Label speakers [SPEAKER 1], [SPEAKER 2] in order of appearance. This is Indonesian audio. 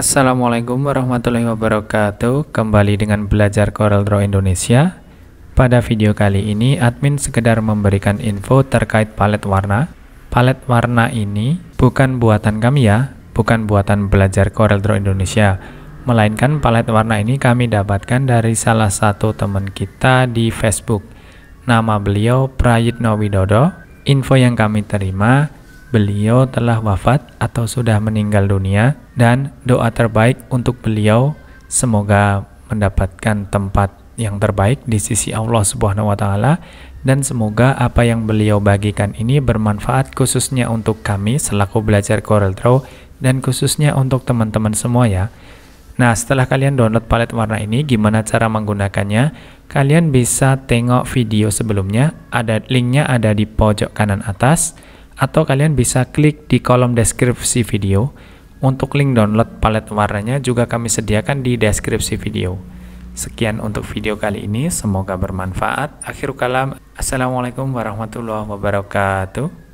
[SPEAKER 1] Assalamualaikum warahmatullahi wabarakatuh Kembali dengan belajar Corel Draw Indonesia Pada video kali ini admin sekedar memberikan info terkait palet warna Palet warna ini bukan buatan kami ya Bukan buatan belajar Corel Draw Indonesia Melainkan palet warna ini kami dapatkan dari salah satu teman kita di Facebook Nama beliau Prayitno Widodo Info yang kami terima beliau telah wafat atau sudah meninggal dunia dan doa terbaik untuk beliau semoga mendapatkan tempat yang terbaik di sisi Allah Subhanahu wa taala dan semoga apa yang beliau bagikan ini bermanfaat khususnya untuk kami selaku belajar Corel Draw dan khususnya untuk teman-teman semua ya. Nah, setelah kalian download palet warna ini, gimana cara menggunakannya? Kalian bisa tengok video sebelumnya, ada linknya ada di pojok kanan atas atau kalian bisa klik di kolom deskripsi video. Untuk link download palet warnanya juga kami sediakan di deskripsi video. Sekian untuk video kali ini, semoga bermanfaat. Akhir kalam, Assalamualaikum warahmatullahi wabarakatuh.